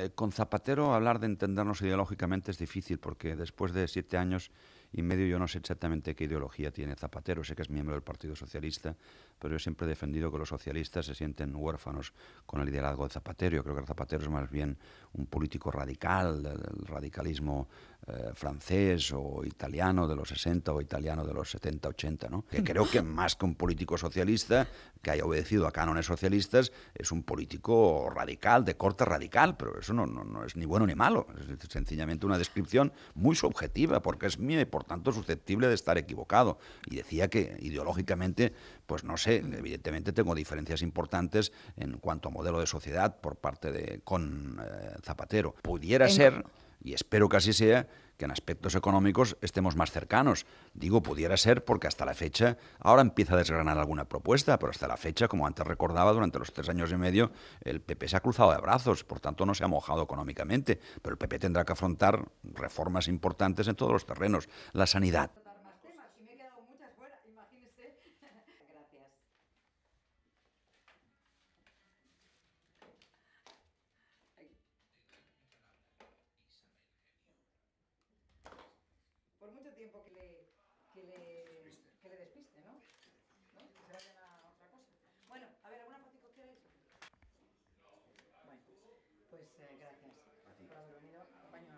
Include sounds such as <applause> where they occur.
Eh, con Zapatero hablar de entendernos ideológicamente es difícil porque después de siete años y medio yo no sé exactamente qué ideología tiene Zapatero. Sé que es miembro del Partido Socialista, pero yo siempre he defendido que los socialistas se sienten huérfanos con el liderazgo de Zapatero. Yo creo que Zapatero es más bien un político radical, el radicalismo eh, francés o italiano de los 60 o italiano de los 70, 80, ¿no? Que creo que <laughs> más que un político socialista que haya obedecido a cánones socialistas, es un político radical, de corte radical, pero eso no, es ni bueno ni malo, es sencillamente una descripción muy subjetiva, porque es y por tanto susceptible de estar equivocado. Y decía que ideológicamente, pues no sé, evidentemente tengo diferencias importantes en cuanto a modelo de sociedad por parte de con eh, Zapatero. Pudiera ser y espero que así sea, que en aspectos económicos estemos más cercanos. Digo, pudiera ser porque hasta la fecha, ahora empieza a desgranar alguna propuesta, pero hasta la fecha, como antes recordaba, durante los tres años y medio, el PP se ha cruzado de brazos, por tanto no se ha mojado económicamente, pero el PP tendrá que afrontar reformas importantes en todos los terrenos. La sanidad. tiempo que le, que le, que le despiste, ¿no? ¿no? Que se vayan a otra cosa. Bueno, a ver, ¿alguna fotico queréis? Bueno, pues eh, gracias por haber venido. Acompaño